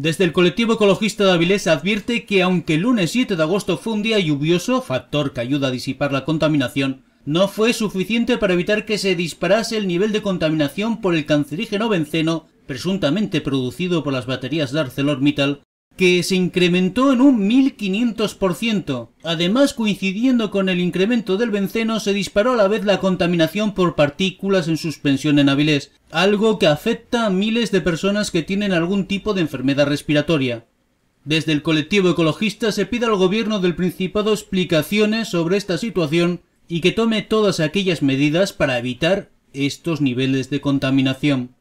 Desde el colectivo ecologista de Avilés advierte que aunque el lunes 7 de agosto fue un día lluvioso, factor que ayuda a disipar la contaminación, no fue suficiente para evitar que se disparase el nivel de contaminación por el cancerígeno benceno, presuntamente producido por las baterías de ArcelorMittal, que se incrementó en un 1500%. Además, coincidiendo con el incremento del benceno, se disparó a la vez la contaminación por partículas en suspensión en Avilés, algo que afecta a miles de personas que tienen algún tipo de enfermedad respiratoria. Desde el colectivo ecologista se pide al gobierno del Principado explicaciones sobre esta situación y que tome todas aquellas medidas para evitar estos niveles de contaminación.